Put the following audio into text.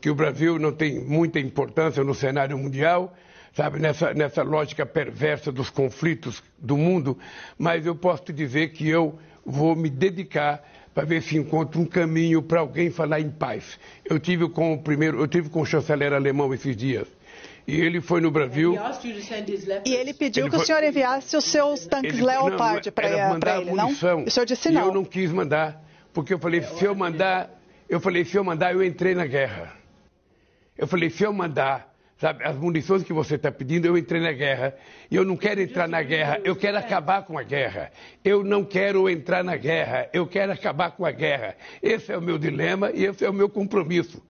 que o Brasil não tem muita importância no cenário mundial, sabe, nessa, nessa lógica perversa dos conflitos do mundo, mas eu posso te dizer que eu vou me dedicar para ver se encontro um caminho para alguém falar em paz. Eu tive com o primeiro, eu tive com o chanceler alemão esses dias. E ele foi no Brasil. E ele pediu ele que foi... o senhor enviasse os seus tanques ele... Leopard para ele, não? O senhor disse não. E eu não quis mandar, porque eu falei, é, se eu mandar, eu falei, se eu mandar, eu entrei na guerra. Eu falei, se eu mandar, sabe, as munições que você está pedindo, eu entrei na guerra. E eu não quero entrar na guerra, eu quero acabar com a guerra. Eu não quero entrar na guerra, eu quero acabar com a guerra. Esse é o meu dilema e esse é o meu compromisso.